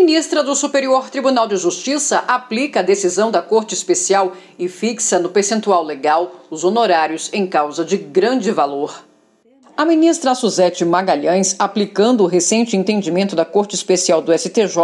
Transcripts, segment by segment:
ministra do Superior Tribunal de Justiça aplica a decisão da Corte Especial e fixa no percentual legal os honorários em causa de grande valor. A ministra Suzete Magalhães, aplicando o recente entendimento da Corte Especial do STJ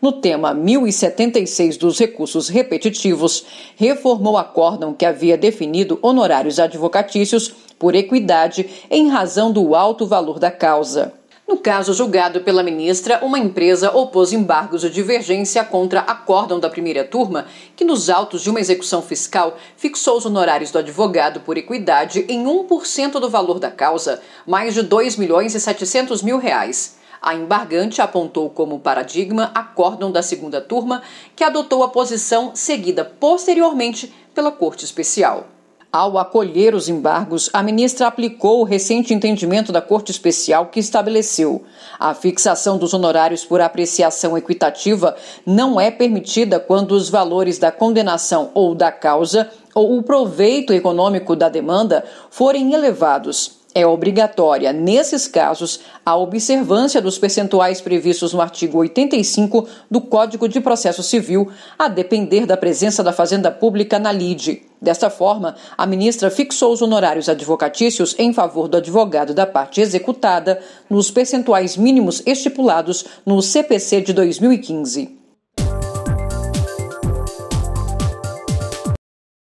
no tema 1076 dos recursos repetitivos, reformou o acórdão que havia definido honorários advocatícios por equidade em razão do alto valor da causa. No caso julgado pela ministra, uma empresa opôs embargos de divergência contra acórdão da primeira turma, que nos autos de uma execução fiscal fixou os honorários do advogado por equidade em 1% do valor da causa, mais de 2 milhões e 700 mil reais. A embargante apontou como paradigma acórdão da segunda turma, que adotou a posição seguida posteriormente pela Corte Especial. Ao acolher os embargos, a ministra aplicou o recente entendimento da Corte Especial que estabeleceu a fixação dos honorários por apreciação equitativa não é permitida quando os valores da condenação ou da causa ou o proveito econômico da demanda forem elevados. É obrigatória, nesses casos, a observância dos percentuais previstos no artigo 85 do Código de Processo Civil, a depender da presença da Fazenda Pública na LIDE. Desta forma, a ministra fixou os honorários advocatícios em favor do advogado da parte executada nos percentuais mínimos estipulados no CPC de 2015.